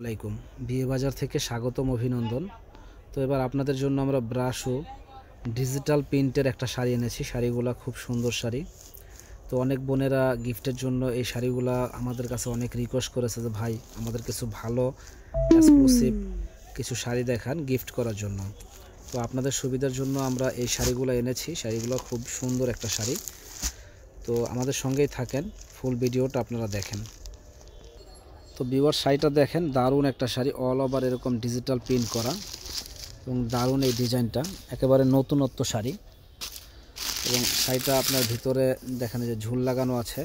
আলাইকুম বিয়েবাজার বাজার থেকে স্বাগতম অভিনন্দন তো এবার আপনাদের জন্য আমরা ব্রাশ ও ডিজিটাল প্রিন্টের একটা শাড়ি এনেছি শাড়িগুলো খুব সুন্দর শাড়ি তো অনেক বোনেরা গিফটের জন্য এই শাড়িগুলা আমাদের কাছে অনেক রিকোয়েস্ট করেছে যে ভাই আমাদের কিছু ভালো এক্সক্লুসিভ কিছু শাড়ি দেখান গিফট করার জন্য তো আপনাদের সুবিধার জন্য আমরা এই শাড়িগুলো এনেছি শাড়িগুলো খুব সুন্দর একটা শাড়ি তো আমাদের সঙ্গেই থাকেন ফুল ভিডিওটা আপনারা দেখেন তো বিওয়ার শাড়িটা দেখেন দারুণ একটা শাড়ি অল ওভার এরকম ডিজিটাল প্রিন্ট করা এবং দারুণ এই ডিজাইনটা একেবারে নতুনত্ব শাড়ি এবং শাড়িটা আপনার ভিতরে দেখেন যে ঝুল লাগানো আছে